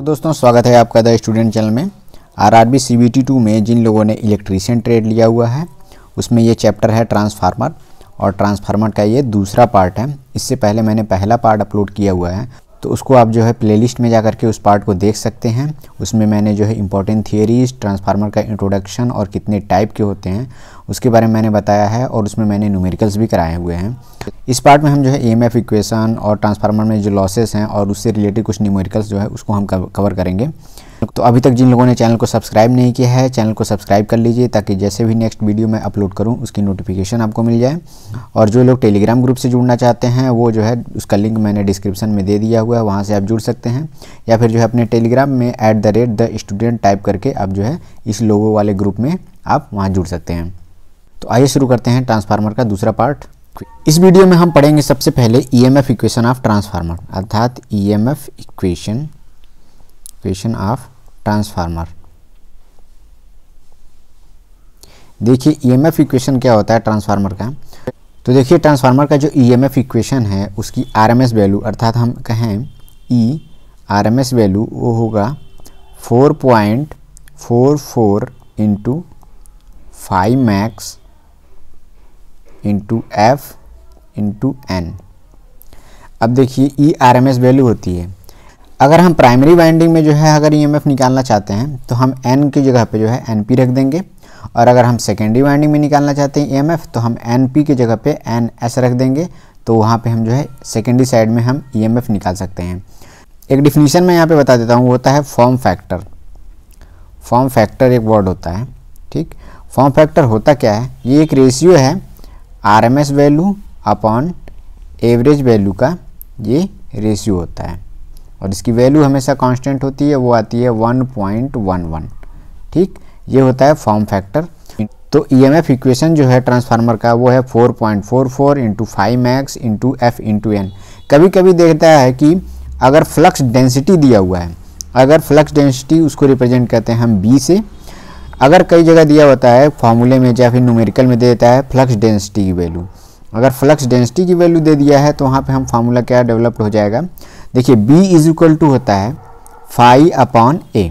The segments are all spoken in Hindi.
तो दोस्तों स्वागत है आपका द स्टूडेंट चैनल में R R B C B T two में जिन लोगों ने इलेक्ट्रीशियन ट्रेड लिया हुआ है उसमें ये चैप्टर है ट्रांसफार्मर और ट्रांसफार्मर का ये दूसरा पार्ट है इससे पहले मैंने पहला पार्ट अपलोड किया हुआ है तो उसको आप जो है प्लेलिस्ट में जा करके उस पार्ट को देख सकते हैं उसमें मैंने जो है इंपॉर्टेंट थियरीज ट्रांसफार्मर का इंट्रोडक्शन और कितने टाइप के होते हैं उसके बारे में मैंने बताया है और उसमें मैंने न्यूमेरिकल्स भी कराए हुए हैं इस पार्ट में हम जो है ई एम एफ इक्वेशन और ट्रांसफार्मर में जो लॉसेस हैं और उससे रिलेटेड कुछ न्यूमेरिकल्स जो है उसको हम कवर करेंगे तो अभी तक जिन लोगों ने चैनल को सब्सक्राइब नहीं किया है चैनल को सब्सक्राइब कर लीजिए ताकि जैसे भी नेक्स्ट वीडियो मैं अपलोड करूं उसकी नोटिफिकेशन आपको मिल जाए और जो लोग टेलीग्राम ग्रुप से जुड़ना चाहते हैं वो जो है उसका लिंक मैंने डिस्क्रिप्शन में दे दिया हुआ है वहाँ से आप जुड़ सकते हैं या फिर जो है अपने टेलीग्राम में at the rate the student type करके आप जो है इस लोगों वाले ग्रुप में आप वहाँ जुड़ सकते हैं तो आइए शुरू करते हैं ट्रांसफार्मर का दूसरा पार्ट इस वीडियो में हम पढ़ेंगे सबसे पहले E M F equation of transformer अर्थात E M F equation equation of transformer देखिए ई एम एफ इक्वेशन क्या होता है ट्रांसफार्मर का तो देखिए ट्रांसफार्मर का जो ई एम एफ इक्वेशन है उसकी आर एम एस वैल्यू अर्थात हम कहें E R M S value वो होगा four point four four into five max into F into N अब देखिए E R M S value होती है अगर हम प्राइमरी वाइंडिंग में जो है अगर ई एम एफ निकालना चाहते हैं तो हम एन की जगह पे जो है एन पी रख देंगे और अगर हम सेकेंडरी वाइंडिंग में निकालना चाहते हैं ई एम एफ तो हम एन पी की जगह पे एन एस रख देंगे तो वहाँ पे हम जो है सेकेंडरी साइड में हम ई एम एफ निकाल सकते हैं एक डिफिनीशन मैं यहाँ पर बता देता हूँ वो होता है फॉर्म फैक्टर फॉर्म फैक्टर एक वर्ड होता है ठीक फॉर्म फैक्टर होता क्या है ये एक रेशियो है RMS value upon average value का ये रेशियो होता है और इसकी वैल्यू हमेशा कांस्टेंट होती है वो आती है 1.11 ठीक ये होता है फॉर्म फैक्टर तो ईएमएफ इक्वेशन जो है ट्रांसफार्मर का वो है 4.44 point four four into five max into F into N कभी कभी देखता है कि अगर फ्लक्स डेंसिटी दिया हुआ है अगर फ्लक्स डेंसिटी उसको रिप्रेजेंट करते हैं हम बी से अगर कई जगह दिया होता है फार्मूले में या फिर न्यूमेरिकल में दे देता है फ्लक्स डेंसिटी की वैल्यू अगर फ्लक्स डेंसिटी की वैल्यू दे दिया है तो वहाँ पे हम फार्मूला क्या डेवलप्ड हो जाएगा देखिए बी इज इक्वल टू होता है फाइव अपॉन ए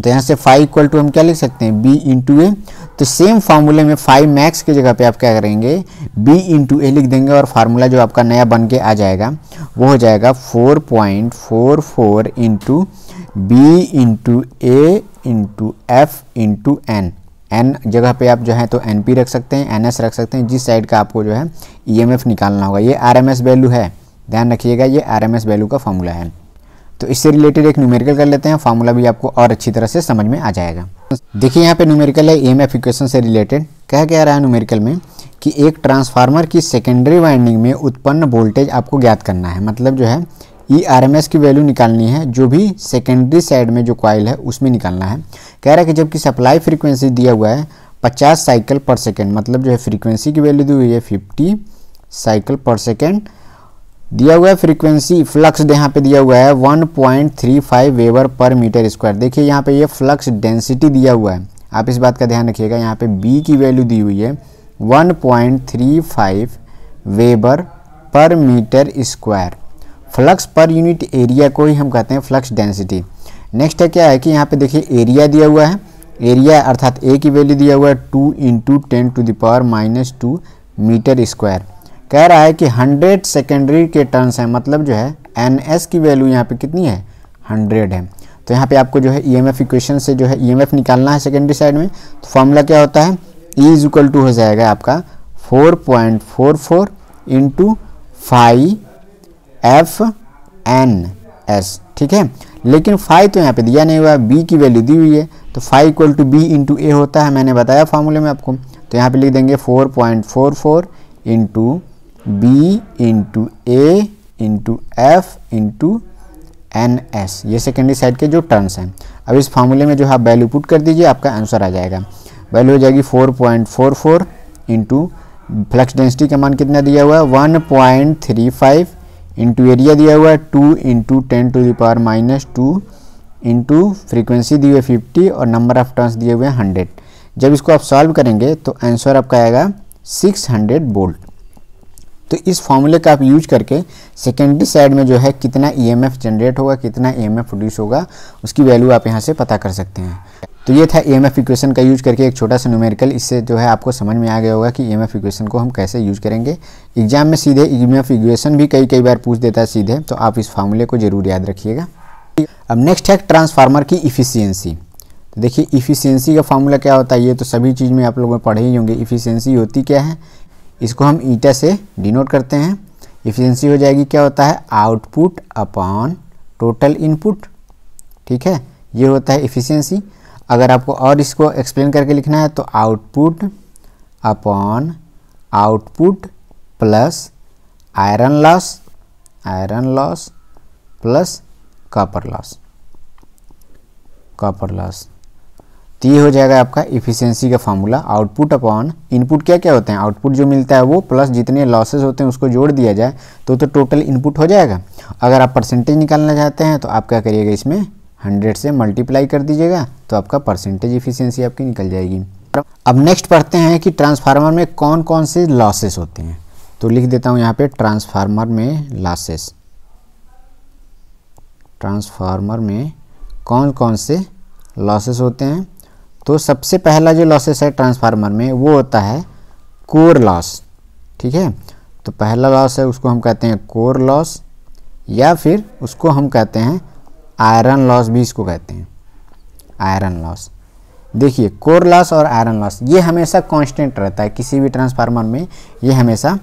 तो यहाँ से फाइव इक्वल टू हम क्या लिख सकते हैं बी इंटू ए तो सेम फार्मूले में फाइव मैक्स की जगह पे आप क्या करेंगे बी इंटू ए लिख देंगे और फार्मूला जो आपका नया बन के आ जाएगा वो हो जाएगा four point four four into B into A into F into N N जगह पे आप जो है तो एन पी रख सकते हैं एन एस रख सकते हैं जिस साइड का आपको जो है ई एम एफ निकालना होगा ये आर एम एस वैल्यू है ध्यान रखिएगा ये आर एम एस वैल्यू का फार्मूला है तो इससे रिलेटेड एक न्यूमेरिकल कर लेते हैं फार्मूला भी आपको और अच्छी तरह से समझ में आ जाएगा देखिए यहाँ पे न्यूमेरिकल है ई इक्वेशन से रिलेटेड कह क्या रहा है न्यूमेरिकल में कि एक ट्रांसफार्मर की सेकेंडरी वाइंडिंग में उत्पन्न वोल्टेज आपको ज्ञात करना है मतलब जो है ई आर एम एस की वैल्यू निकालनी है जो भी सेकेंडरी साइड में जो कॉयल है उसमें निकालना है कह रहा है कि जबकि सप्लाई फ्रीक्वेंसी दिया हुआ है पचास साइकिल पर सेकेंड मतलब जो है फ्रीक्वेंसी की वैल्यू दी हुई है फिफ्टी साइकिल पर सेकेंड दिया हुआ है फ्रीक्वेंसी फ्लक्स यहाँ पे दिया हुआ है 1.35 वेबर पर मीटर स्क्वायर देखिए यहाँ पे ये फ्लक्स डेंसिटी दिया हुआ है आप इस बात का ध्यान रखिएगा यहाँ पे बी की वैल्यू दी हुई है 1.35 weber per metre square flux per unit area को ही हम कहते हैं फ्लक्स डेंसिटी नेक्स्ट है क्या है कि यहाँ पे देखिए एरिया दिया हुआ है एरिया अर्थात ए की वैल्यू दिया हुआ है two into ten to the power minus two metre square कह रहा है कि हंड्रेड सेकेंडरी के टर्न्स हैं मतलब जो है एन एस की वैल्यू यहाँ पे कितनी है हंड्रेड है तो यहाँ पे आपको जो है ई एम एफ इक्वेशन से जो है ई एम एफ निकालना है सेकेंडरी साइड में तो फॉर्मूला क्या होता है ई इज इक्वल टू हो जाएगा आपका four point four four into five F N S ठीक है लेकिन फाइव तो यहाँ पे दिया नहीं हुआ बी की वैल्यू दी हुई है तो five equal to B into A होता है मैंने बताया फार्मूले में आपको तो यहाँ पे लिख देंगे four point four four into B into A into F into N S ये सेकेंडरी साइड के जो टर्म्स हैं अब इस फार्मूले में जो है आप वैल्यू पुट कर दीजिए आपका आंसर आ जाएगा वैल्यू हो जाएगी four point four four into flux density का मान कितना दिया हुआ है one point three five into area दिया हुआ है two into ten to the power minus two into frequency दी हुई है फिफ्टी और नंबर ऑफ टर्न्स दिए हुए हैं हंड्रेड जब इसको आप सॉल्व करेंगे तो आंसर आपका आएगा सिक्स हंड्रेड बोल्ट तो इस फॉर्मूले का आप यूज करके सेकेंडरी साइड में जो है कितना ईएमएफ जनरेट होगा कितना ईएमएफ प्रोड्यूस होगा उसकी वैल्यू आप यहाँ से पता कर सकते हैं तो ये था ईएमएफ इक्वेशन का यूज करके एक छोटा सा न्यूमेरिकल इससे जो है आपको समझ में आ गया होगा कि एफ इक्वेशन को हम कैसे यूज करेंगे एग्जाम में सीधे एफ इक्वेशन भी कई कई बार पूछ देता है सीधे तो आप इस फॉर्मूले को जरूर याद रखिएगा अब नेक्स्ट है ट्रांसफार्मर की इफिशियंसी तो देखिए इफिशियंसी का फॉर्मूला क्या होता है ये तो सभी चीज़ में आप लोगों ने पढ़े ही होंगे इफिशियंसी होती क्या है इसको हम ईटा से डिनोट करते हैं इफिशेंसी हो जाएगी क्या होता है आउटपुट अपॉन टोटल इनपुट ठीक है ये होता है इफिशेंसी अगर आपको और इसको एक्सप्लेन करके लिखना है तो output upon output plus iron loss iron loss plus copper loss copper loss तो ये हो जाएगा आपका इफिशियंसी का फार्मूला आउटपुट अपॉन इनपुट क्या क्या होते हैं आउटपुट जो मिलता है वो प्लस जितने लॉसेस होते हैं उसको जोड़ दिया जाए तो तो टोटल इनपुट हो जाएगा अगर आप परसेंटेज निकालना चाहते हैं तो आप क्या करिएगा इसमें हंड्रेड से मल्टीप्लाई कर दीजिएगा तो आपका परसेंटेज इफिशियंसी आपकी निकल जाएगी अब नेक्स्ट पढ़ते हैं कि ट्रांसफार्मर में कौन कौन से लॉसेस होते हैं तो लिख देता हूँ यहाँ पे ट्रांसफार्मर में लॉसेस ट्रांसफार्मर में कौन कौन से लॉसेस होते हैं तो सबसे पहला जो लॉसेस है ट्रांसफार्मर में वो होता है कोर लॉस ठीक है तो पहला लॉस है उसको हम कहते हैं कोर लॉस या फिर उसको हम कहते हैं आयरन लॉस भी इसको कहते हैं आयरन लॉस देखिए कोर लॉस और आयरन लॉस ये हमेशा कांस्टेंट रहता है किसी भी ट्रांसफार्मर में ये हमेशा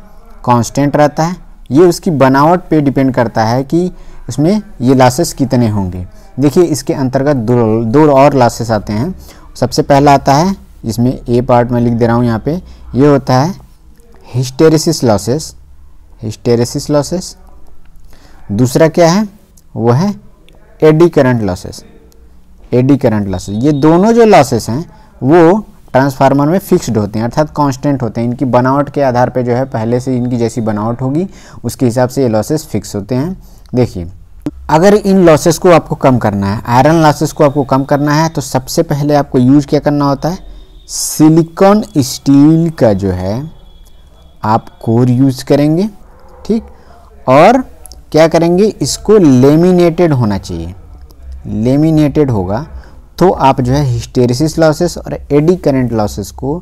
कांस्टेंट रहता है ये उसकी बनावट पे डिपेंड करता है कि उसमें ये लॉसेस कितने होंगे देखिए इसके अंतर्गत दो दो और लॉसेस आते हैं सबसे पहला आता है जिसमें ए पार्ट में लिख दे रहा हूँ यहाँ पे ये होता है हिस्टेरिसिस लॉसेस हिस्टेरिसिस लॉसेस दूसरा क्या है वो है eddy current losses eddy current losses ये दोनों जो लॉसेस हैं वो ट्रांसफार्मर में फिक्स्ड होते हैं अर्थात कांस्टेंट होते हैं इनकी बनावट के आधार पर जो है पहले से इनकी जैसी बनावट होगी उसके हिसाब से ये लॉसेस फिक्स होते हैं देखिए अगर इन लॉसेस को आपको कम करना है आयरन लॉसेस को आपको कम करना है तो सबसे पहले आपको यूज क्या करना होता है सिलिकॉन स्टील का जो है आप कोर यूज करेंगे ठीक और क्या करेंगे इसको लेमिनेटेड होना चाहिए लेमिनेटेड होगा तो आप जो है हिस्टेरिस लॉसेस और एडी करेंट लॉसेस को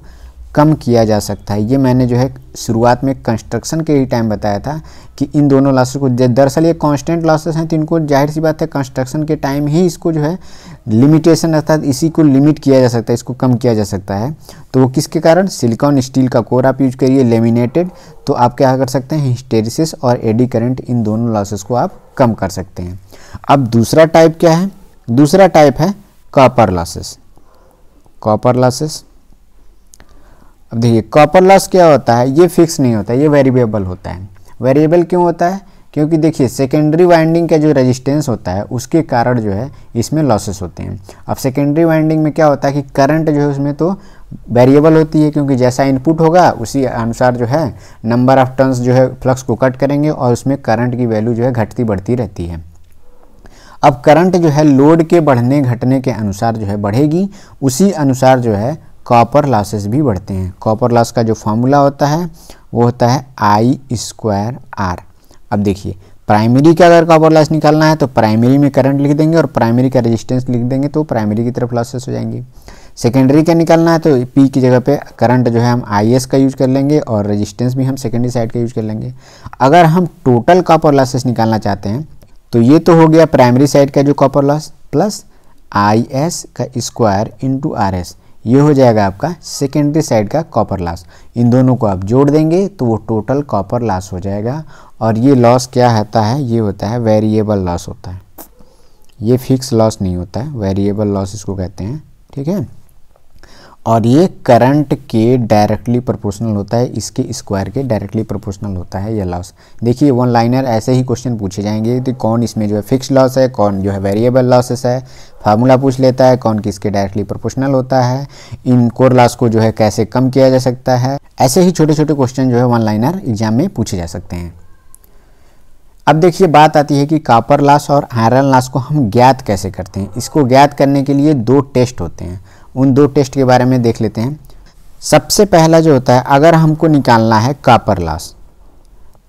कम किया जा सकता है ये मैंने जो है शुरुआत में कंस्ट्रक्शन के ही टाइम बताया था कि इन दोनों लॉसेस को दरअसल ये कांस्टेंट लॉसेस हैं तो इनको जाहिर सी बात है कंस्ट्रक्शन के टाइम ही इसको जो है लिमिटेशन अर्थात इसी को लिमिट किया जा सकता है इसको कम किया जा सकता है तो वो किसके कारण सिलिकॉन स्टील का कोर आप यूज करिए लेमिनेटेड तो आप क्या कर सकते हैं हिस्टेरिसिस और एडी करेंट इन दोनों लॉसेस को आप कम कर सकते हैं अब दूसरा टाइप क्या है दूसरा टाइप है कॉपर लॉसेस कॉपर लॉसेस अब देखिए कॉपर लॉस क्या होता है ये फिक्स नहीं होता ये वेरिएबल होता है वेरिएबल क्यों होता है क्योंकि देखिए सेकेंडरी वाइंडिंग का जो रेजिस्टेंस होता है उसके कारण जो है इसमें लॉसेस होते हैं अब सेकेंडरी वाइंडिंग में क्या होता है कि करंट जो है उसमें तो वेरिएबल होती है क्योंकि जैसा इनपुट होगा उसी अनुसार जो है नंबर ऑफ टर्न्स जो है फ्लक्स को कट करेंगे और उसमें करंट की वैल्यू जो है घटती बढ़ती रहती है अब करंट जो है लोड के बढ़ने घटने के अनुसार जो है बढ़ेगी उसी अनुसार जो है कॉपर लॉसेस भी बढ़ते हैं कॉपर लॉस का जो फार्मूला होता है वो होता है आई स्क्वायर आर अब देखिए प्राइमरी का अगर कॉपर लॉस निकालना है तो प्राइमरी में करंट लिख देंगे और प्राइमरी का रेजिस्टेंस लिख देंगे तो प्राइमरी की तरफ लॉसेस हो जाएंगे सेकेंडरी का निकालना है तो पी की जगह पे करंट जो है हम आई का यूज कर लेंगे और रेजिस्टेंस भी हम सेकेंडरी साइड का यूज कर लेंगे अगर हम टोटल कॉपर लॉसेस निकालना चाहते हैं तो ये तो हो गया प्राइमरी साइड का जो copper loss plus I S का स्क्वायर इंटू आर एस ये हो जाएगा आपका सेकेंडरी साइड का कॉपर लॉस इन दोनों को आप जोड़ देंगे तो वो टोटल कॉपर लॉस हो जाएगा और ये लॉस क्या होता है ये होता है वेरिएबल लॉस होता है ये फिक्स लॉस नहीं होता है वेरिएबल लॉस इसको कहते हैं ठीक है और ये करंट के डायरेक्टली प्रोपोर्शनल होता है इसके स्क्वायर के डायरेक्टली प्रोपोर्शनल होता है ये लॉस देखिए वन लाइनर ऐसे ही क्वेश्चन पूछे जाएंगे कि कौन इसमें जो है फिक्स लॉस है कौन जो है वेरिएबल लॉसेस है फार्मूला पूछ लेता है कौन किसके डायरेक्टली प्रोपोर्शनल होता है इन कोर लॉस को जो है कैसे कम किया जा सकता है ऐसे ही छोटे छोटे क्वेश्चन जो है वन लाइनर एग्जाम में पूछे जा सकते हैं अब देखिए बात आती है कि कापर लॉस और आयरन लॉस को हम ज्ञात कैसे करते हैं इसको ज्ञात करने के लिए दो टेस्ट होते हैं उन दो टेस्ट के बारे में देख लेते हैं सबसे पहला जो होता है अगर हमको निकालना है कापर लॉस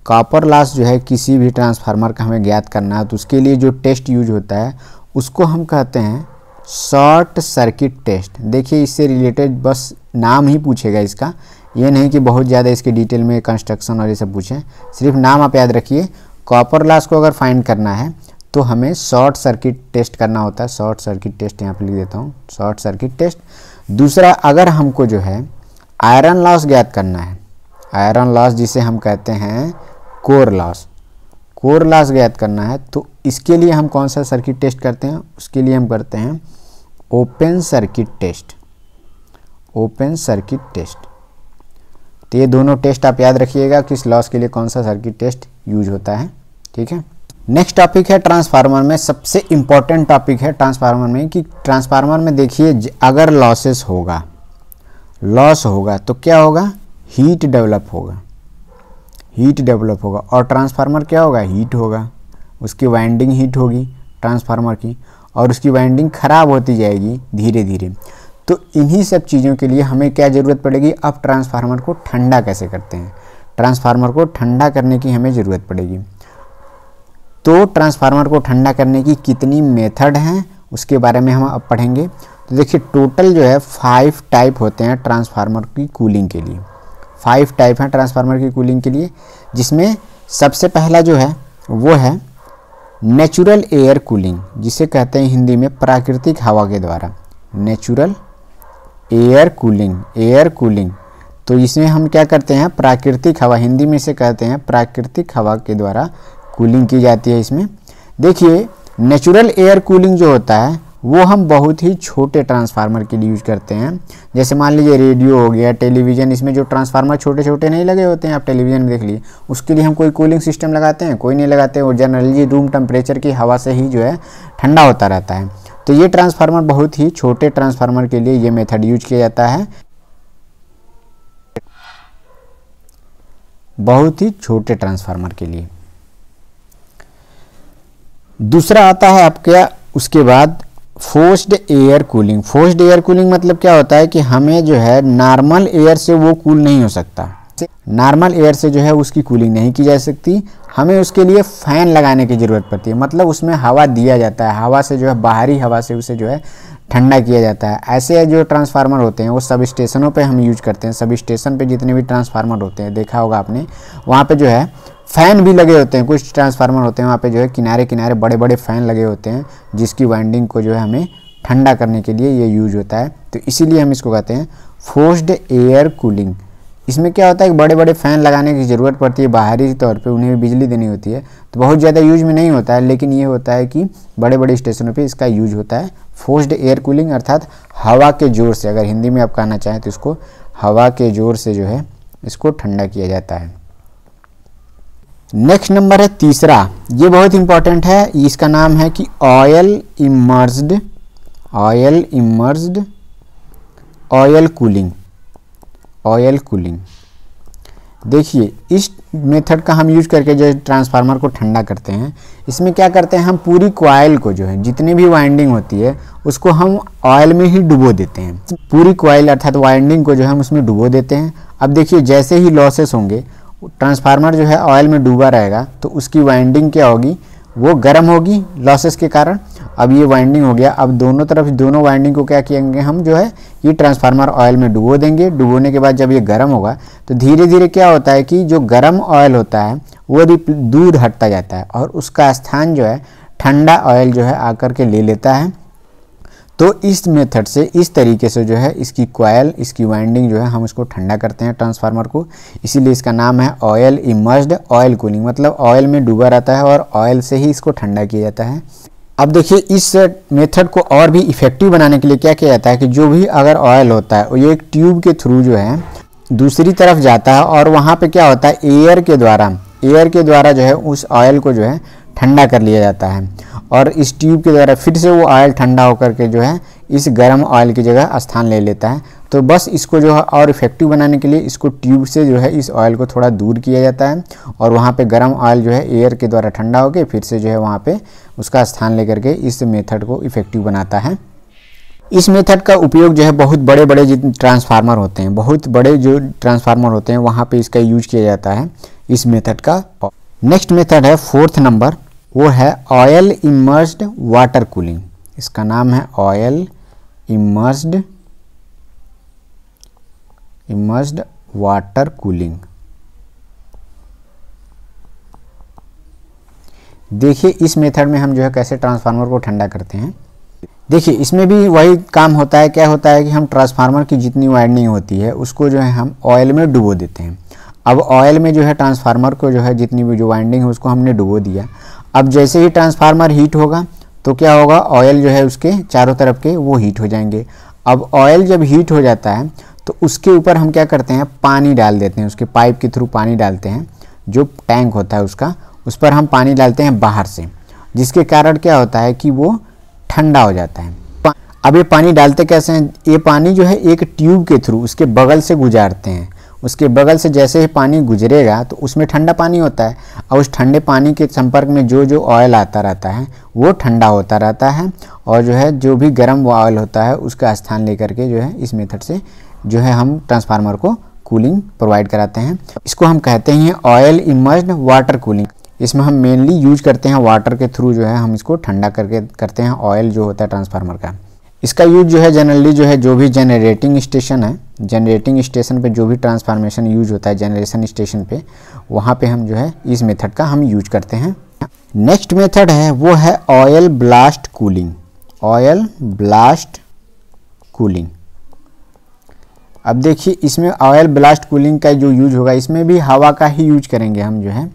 कॉपर लॉस जो है किसी भी ट्रांसफार्मर का हमें ज्ञात करना है तो उसके लिए जो टेस्ट यूज होता है उसको हम कहते हैं शॉर्ट सर्किट टेस्ट देखिए इससे रिलेटेड बस नाम ही पूछेगा इसका ये नहीं कि बहुत ज़्यादा इसके डिटेल में कंस्ट्रक्शन और ये सब पूछें सिर्फ नाम आप याद रखिए कॉपर लॉस को अगर फाइंड करना है तो हमें शॉर्ट सर्किट टेस्ट करना होता है शॉर्ट सर्किट टेस्ट यहाँ पे लिख देता हूँ शॉर्ट सर्किट टेस्ट दूसरा अगर हमको जो है आयरन लॉस ज्ञात करना है आयरन लॉस जिसे हम कहते हैं कोर लॉस कोर लॉस ज्ञात करना है तो इसके लिए हम कौन सा सर्किट टेस्ट करते हैं उसके लिए हम करते हैं open circuit test open circuit test तो ये दोनों टेस्ट आप याद रखिएगा किस लॉस के लिए कौन सा सर्किट टेस्ट यूज होता है ठीक है नेक्स्ट टॉपिक है ट्रांसफार्मर में सबसे इम्पॉर्टेंट टॉपिक है ट्रांसफार्मर में कि ट्रांसफार्मर में देखिए अगर लॉसेस होगा लॉस होगा तो क्या होगा हीट डेवलप होगा हीट डेवलप होगा और ट्रांसफार्मर क्या होगा हीट होगा उसकी वाइंडिंग हीट होगी ट्रांसफार्मर की और उसकी वाइंडिंग ख़राब होती जाएगी धीरे धीरे तो इन्हीं सब चीज़ों के लिए हमें क्या ज़रूरत पड़ेगी अब ट्रांसफार्मर को ठंडा कैसे करते हैं ट्रांसफार्मर को ठंडा करने की हमें ज़रूरत पड़ेगी तो ट्रांसफार्मर को ठंडा करने की कितनी मेथड हैं उसके बारे में हम अब पढ़ेंगे तो देखिए टोटल जो है फाइव टाइप होते हैं ट्रांसफार्मर की कूलिंग के लिए फाइव टाइप हैं ट्रांसफार्मर की कूलिंग के लिए जिसमें सबसे पहला जो है वो है नेचुरल एयर कूलिंग जिसे कहते हैं हिंदी में प्राकृतिक हवा के द्वारा natural air cooling air cooling तो इसमें हम क्या करते हैं प्राकृतिक हवा हिंदी में इसे कहते हैं प्राकृतिक हवा के द्वारा कूलिंग की जाती है इसमें देखिए नेचुरल एयर कूलिंग जो होता है वो हम बहुत ही छोटे ट्रांसफार्मर के लिए यूज करते हैं जैसे मान लीजिए रेडियो हो गया टेलीविज़न इसमें जो ट्रांसफार्मर छोटे छोटे नहीं लगे होते हैं आप टेलीविज़न में देख लीजिए उसके लिए हम कोई कूलिंग सिस्टम लगाते हैं कोई नहीं लगाते और जनरली रूम टेम्परेचर की हवा से ही जो है ठंडा होता रहता है तो ये ट्रांसफार्मर बहुत ही छोटे ट्रांसफार्मर के लिए ये मेथड यूज किया जाता है बहुत ही छोटे ट्रांसफार्मर के लिए दूसरा आता है आपका उसके बाद forced air cooling forced air cooling मतलब क्या होता है कि हमें जो है नॉर्मल एयर से वो कूल नहीं हो सकता नॉर्मल एयर से जो है उसकी कूलिंग नहीं की जा सकती हमें उसके लिए फ़ैन लगाने की ज़रूरत पड़ती है मतलब उसमें हवा दिया जाता है हवा से जो है बाहरी हवा से उसे जो है ठंडा किया जाता है ऐसे जो ट्रांसफार्मर होते हैं वो सब स्टेशनों पे हम यूज करते हैं सब स्टेशन पे जितने भी ट्रांसफार्मर होते हैं देखा होगा आपने वहाँ पे जो है फ़ैन भी लगे होते हैं कुछ ट्रांसफार्मर होते हैं वहाँ पे जो है किनारे किनारे बड़े बड़े फ़ैन लगे होते हैं जिसकी वाइंडिंग को जो है हमें ठंडा करने के लिए ये यूज होता है तो इसीलिए हम इसको कहते हैं फोर्स्ड एयर कूलिंग इसमें क्या होता है कि बड़े बड़े फ़ैन लगाने की ज़रूरत पड़ती है बाहरी तौर पे उन्हें भी बिजली देनी होती है तो बहुत ज़्यादा यूज में नहीं होता है लेकिन ये होता है कि बड़े बड़े स्टेशनों पे इसका यूज होता है फोर्स्ड एयर कूलिंग अर्थात हवा के ज़ोर से अगर हिंदी में आप कहना चाहें तो इसको हवा के ज़ोर से जो है इसको ठंडा किया जाता है नेक्स्ट नंबर है तीसरा ये बहुत इंपॉर्टेंट है इसका नाम है कि oil immersed oil immersed oil cooling oil cooling देखिए इस मेथड का हम यूज करके जो ट्रांसफार्मर को ठंडा करते हैं इसमें क्या करते हैं हम पूरी कोयल को जो है जितनी भी वाइंडिंग होती है उसको हम ऑयल में ही डुबो देते हैं पूरी क्वाइल अर्थात वाइंडिंग को जो है हम उसमें डुबो देते हैं अब देखिए जैसे ही लॉसेस होंगे ट्रांसफार्मर जो है ऑयल में डूबा रहेगा तो उसकी वाइंडिंग क्या होगी वो गर्म होगी लॉसेस के कारण अब ये वाइंडिंग हो गया अब दोनों तरफ दोनों वाइंडिंग को क्या किएंगे हम जो है ये ट्रांसफार्मर ऑयल में डुबो देंगे डुबोने के बाद जब ये गर्म होगा तो धीरे धीरे क्या होता है कि जो गर्म ऑयल होता है वो दूर हटता जाता है और उसका स्थान जो है ठंडा ऑयल जो है आकर के ले लेता है तो इस मेथड से इस तरीके से जो है इसकी क्वाइल इसकी वाइंडिंग जो है हम इसको ठंडा करते हैं ट्रांसफार्मर को इसीलिए इसका नाम है ऑयल इमर्ज्ड ऑयल कूलिंग मतलब ऑयल में डूबा रहता है और ऑयल से ही इसको ठंडा किया जाता है अब देखिए इस मेथड को और भी इफेक्टिव बनाने के लिए क्या किया जाता है कि जो भी अगर ऑयल होता है ये एक ट्यूब के थ्रू जो है दूसरी तरफ जाता है और वहाँ पर क्या होता है एयर के द्वारा एयर के द्वारा जो है उस ऑयल को जो है ठंडा कर लिया जाता है और इस ट्यूब के द्वारा फिर से वो ऑयल ठंडा होकर के जो है इस गर्म ऑयल की जगह स्थान ले लेता है तो बस इसको जो है और इफेक्टिव बनाने के लिए इसको ट्यूब से जो है इस ऑयल को थोड़ा दूर किया जाता है और वहाँ पे गर्म ऑयल जो है एयर के द्वारा ठंडा होकर फिर से जो है वहाँ पर उसका स्थान लेकर के इस मेथड को इफेक्टिव बनाता है इस मेथड का उपयोग जो है बहुत बड़े बड़े ट्रांसफार्मर होते हैं बहुत बड़े जो ट्रांसफार्मर होते हैं वहाँ पे इसका यूज किया जाता है इस मेथड का नेक्स्ट मेथड है फोर्थ नंबर वो है ऑयल इमर्स्ड वाटर कूलिंग इसका नाम है oil immersed immersed water cooling देखिए इस मेथड में हम जो है कैसे ट्रांसफार्मर को ठंडा करते हैं देखिए इसमें भी वही काम होता है क्या होता है कि हम ट्रांसफार्मर की जितनी वाइंडिंग होती है उसको जो है हम ऑयल में डुबो देते हैं अब ऑयल में जो है ट्रांसफार्मर को जो है जितनी भी जो वाइंडिंग है उसको हमने डुबो दिया अब जैसे ही ट्रांसफार्मर हीट होगा तो क्या होगा ऑयल जो है उसके चारों तरफ के वो हीट हो जाएंगे अब ऑयल जब हीट हो जाता है तो उसके ऊपर हम क्या करते हैं पानी डाल देते हैं उसके पाइप के थ्रू पानी डालते हैं जो टैंक होता है उसका उस पर हम पानी डालते हैं बाहर से जिसके कारण क्या होता है कि वो ठंडा हो जाता है अब ये पानी डालते कैसे हैं ये पानी जो है एक ट्यूब के थ्रू उसके बगल से गुजारते हैं उसके बगल से जैसे ही पानी गुजरेगा तो उसमें ठंडा पानी होता है और उस ठंडे पानी के संपर्क में जो जो ऑयल आता रहता है वो ठंडा होता रहता है और जो है जो भी गर्म ऑयल होता है उसका स्थान लेकर के जो है इस मेथड से जो है हम ट्रांसफार्मर को कूलिंग प्रोवाइड कराते हैं इसको हम कहते हैं ऑयल इमर्ज वाटर कूलिंग इसमें हम मेनली यूज करते हैं वाटर के थ्रू जो है हम इसको ठंडा करके करते हैं ऑयल जो होता है ट्रांसफार्मर का इसका यूज जो है जनरली जो है जो भी जनरेटिंग स्टेशन है जनरेटिंग स्टेशन पे जो भी ट्रांसफार्मेशन यूज होता है जनरेशन स्टेशन पे वहाँ पे हम जो है इस मेथड का हम यूज करते हैं नेक्स्ट मेथड है वो है oil blast cooling oil blast cooling अब देखिए इसमें ऑयल ब्लास्ट कूलिंग का जो यूज होगा इसमें भी हवा का ही यूज करेंगे हम जो है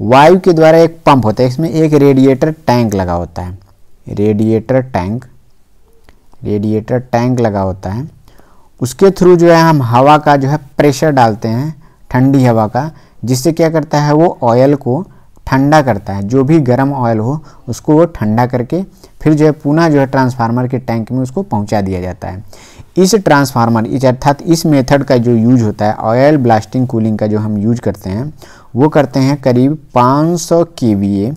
वायु के द्वारा एक पंप होता है इसमें एक रेडिएटर टैंक लगा होता है रेडिएटर टैंक रेडिएटर टैंक लगा होता है उसके थ्रू जो है हम हवा का जो है प्रेशर डालते हैं ठंडी हवा का जिससे क्या करता है वो ऑयल को ठंडा करता है जो भी गर्म ऑयल हो उसको वो ठंडा करके फिर जो है पुनः जो है ट्रांसफार्मर के टैंक में उसको पहुंचा दिया जाता है इस ट्रांसफार्मर इस अर्थात इस मेथड का जो यूज होता है ऑयल ब्लास्टिंग कूलिंग का जो हम यूज करते हैं वो करते हैं करीब 500 सौ के वी ए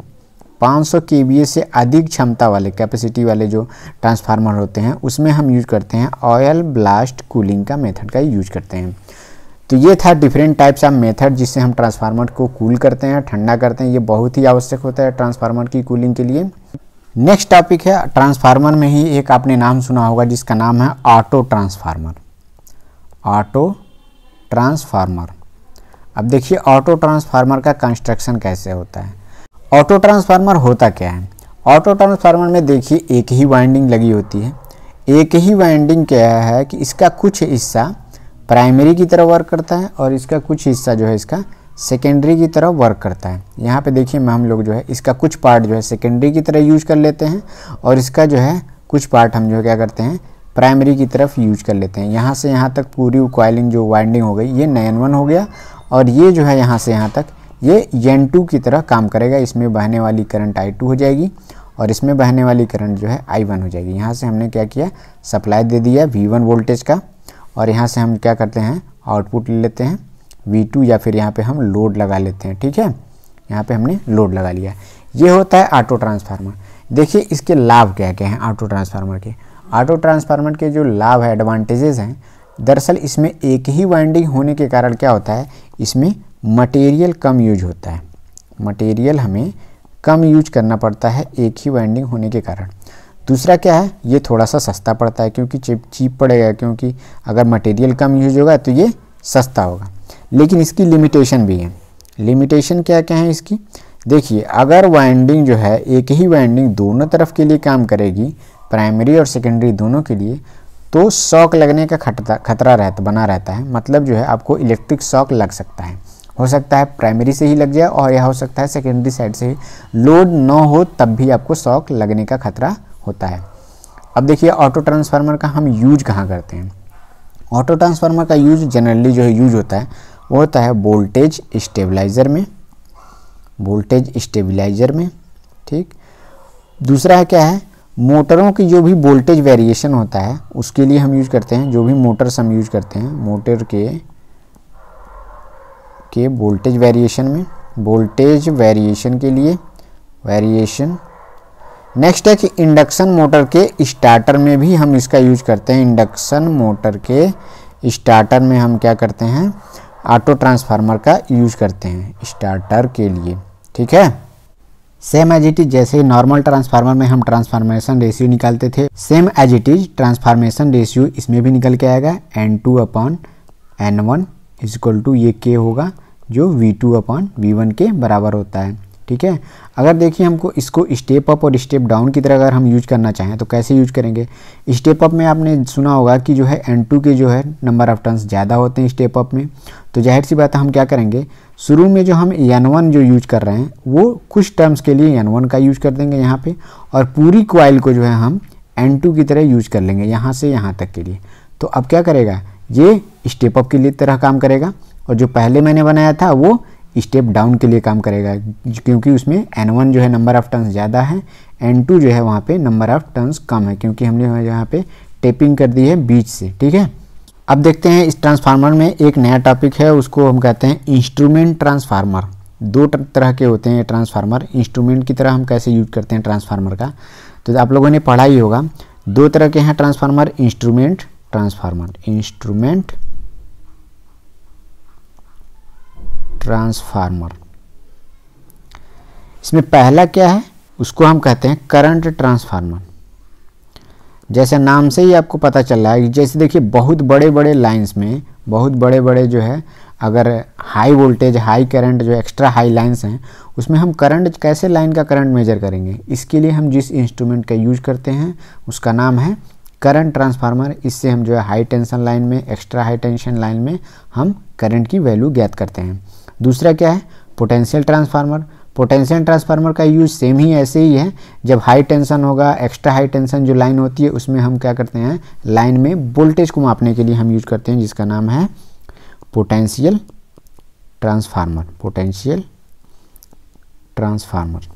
500 के से अधिक क्षमता वाले कैपेसिटी वाले जो ट्रांसफार्मर होते हैं उसमें हम यूज करते हैं ऑयल ब्लास्ट कूलिंग का मेथड का यूज करते हैं तो ये था डिफरेंट टाइप्स ऑफ मेथड जिससे हम ट्रांसफार्मर को कूल करते हैं ठंडा करते हैं ये बहुत ही आवश्यक होता है ट्रांसफार्मर की कूलिंग के लिए नेक्स्ट टॉपिक है ट्रांसफार्मर में ही एक आपने नाम सुना होगा जिसका नाम है ऑटो ट्रांसफार्मर ऑटो ट्रांसफार्मर अब देखिए ऑटो ट्रांसफार्मर का कंस्ट्रक्शन कैसे होता है ऑटो ट्रांसफार्मर होता क्या है ऑटो ट्रांसफार्मर में देखिए एक ही वाइंडिंग लगी होती है एक ही वाइंडिंग क्या है कि इसका कुछ हिस्सा प्राइमरी की तरह वर्क करता है और इसका कुछ हिस्सा जो है इसका सेकेंडरी की तरह वर्क करता है यहाँ पे देखिए मैं हम लोग जो है इसका कुछ पार्ट जो है सेकेंडरी की तरह यूज कर लेते हैं और इसका जो है कुछ पार्ट हम जो है क्या करते हैं प्राइमरी की तरफ यूज कर लेते हैं यहाँ से यहाँ तक पूरी कॉयलिंग जो वाइंडिंग हो गई ये नयन वन हो गया और ये जो है यहाँ से यहाँ तक ये एन टू की तरह काम करेगा इसमें बहने वाली करंट आई टू हो जाएगी और इसमें बहने वाली करंट जो है आई वन हो जाएगी यहाँ से हमने क्या किया सप्लाई दे दिया वी वन वोल्टेज का और यहाँ से हम क्या करते हैं आउटपुट ले लेते हैं वी टू या फिर यहाँ पर हम लोड लगा लेते हैं ठीक है यहाँ पर हमने लोड लगा लिया ये होता है ऑटो ट्रांसफार्मर देखिए इसके लाभ क्या क्या हैं ऑटो ट्रांसफार्मर के ऑटो ट्रांसफार्मर के जो लाभ है एडवांटेजेस हैं दरअसल इसमें एक ही वाइंडिंग होने के कारण क्या होता है इसमें मटेरियल कम यूज होता है मटेरियल हमें कम यूज करना पड़ता है एक ही वाइंडिंग होने के कारण दूसरा क्या है ये थोड़ा सा सस्ता पड़ता है क्योंकि चिप चीप पड़ेगा क्योंकि अगर मटेरियल कम यूज होगा तो ये सस्ता होगा लेकिन इसकी लिमिटेशन भी है लिमिटेशन क्या क्या है इसकी देखिए अगर वाइंडिंग जो है एक ही वाइंडिंग दोनों तरफ के लिए काम करेगी प्राइमरी और सेकेंडरी दोनों के लिए तो शॉक लगने का खतरा खतरा रहता बना रहता है मतलब जो है आपको इलेक्ट्रिक शॉक लग सकता है हो सकता है प्राइमरी से ही लग जाए और यह हो सकता है सेकेंडरी साइड से ही लोड न हो तब भी आपको शॉक लगने का खतरा होता है अब देखिए ऑटो ट्रांसफार्मर का हम यूज कहाँ करते हैं ऑटो ट्रांसफार्मर का यूज जनरली जो है यूज होता है वो होता है वोल्टेज स्टेबलाइज़र में वोल्टेज स्टेबलाइज़र में ठीक दूसरा है क्या है मोटरों की जो भी वोल्टेज वेरिएशन होता है उसके लिए हम यूज़ करते हैं जो भी मोटर्स हम यूज़ करते हैं मोटर के के वोल्टेज वेरिएशन में वोल्टेज वेरिएशन के लिए वेरिएशन नेक्स्ट है कि इंडक्शन मोटर के स्टार्टर में भी हम इसका यूज करते हैं इंडक्शन मोटर के स्टार्टर में हम क्या करते हैं ऑटो ट्रांसफार्मर का यूज करते हैं स्टार्टर के लिए ठीक है सेम एज इट इज जैसे नॉर्मल ट्रांसफार्मर में हम ट्रांसफार्मेशन रेशियो निकालते थे same as it is transformation ratio इसमें भी निकल के आएगा N two upon N one is equal to ये के होगा जो V two upon V one के बराबर होता है ठीक है अगर देखिए हमको इसको स्टेप अप और स्टेप डाउन की तरह अगर हम यूज करना चाहें तो कैसे यूज करेंगे स्टेप अप में आपने सुना होगा कि जो है एन टू के जो है नंबर ऑफ टर्न्स ज़्यादा होते हैं स्टेप अप में तो जाहिर सी बात है हम क्या करेंगे शुरू में जो हम n1 वन जो यूज कर रहे हैं वो कुछ टर्म्स के लिए एन वन का यूज कर देंगे यहाँ पर और पूरी क्वाइल को जो है हम एन टू की तरह यूज कर लेंगे यहाँ से यहाँ तक के लिए तो अब क्या करेगा ये स्टेप अप के लिए तरह काम करेगा और जो पहले मैंने बनाया था वो स्टेप डाउन के लिए काम करेगा क्योंकि उसमें एन वन जो है नंबर ऑफ़ टर्न्स ज़्यादा है एन टू जो है वहाँ पे नंबर ऑफ़ टर्न्स कम है क्योंकि हमने यहाँ पे टेपिंग कर दी है बीच से ठीक है अब देखते हैं इस ट्रांसफार्मर में एक नया टॉपिक है उसको हम कहते हैं इंस्ट्रूमेंट ट्रांसफार्मर दो तरह के होते हैं ट्रांसफार्मर इंस्ट्रूमेंट की तरह हम कैसे यूज करते हैं ट्रांसफार्मर का तो आप लोगों ने पढ़ा ही होगा दो तरह के हैं transformer instrument transformer instrument transformer इसमें पहला क्या है उसको हम कहते हैं करंट ट्रांसफार्मर जैसे नाम से ही आपको पता चल रहा है जैसे देखिए बहुत बड़े बड़े लाइंस में बहुत बड़े बड़े जो है अगर हाई वोल्टेज हाई करंट जो एक्स्ट्रा हाई लाइंस हैं उसमें हम करंट कैसे लाइन का करंट मेजर करेंगे इसके लिए हम जिस इंस्ट्रूमेंट का यूज करते हैं उसका नाम है करंट ट्रांसफार्मर इससे हम जो है हाई टेंशन लाइन में एक्स्ट्रा हाई टेंशन लाइन में हम करंट की वैल्यू ज्ञात करते हैं दूसरा क्या है पोटेंशियल ट्रांसफार्मर पोटेंशियल ट्रांसफार्मर का यूज सेम ही ऐसे ही है जब हाई टेंशन होगा एक्स्ट्रा हाई टेंशन जो लाइन होती है उसमें हम क्या करते हैं लाइन में वोल्टेज को मापने के लिए हम यूज करते हैं जिसका नाम है पोटेंशियल ट्रांसफार्मर पोटेंशियल ट्रांसफार्मर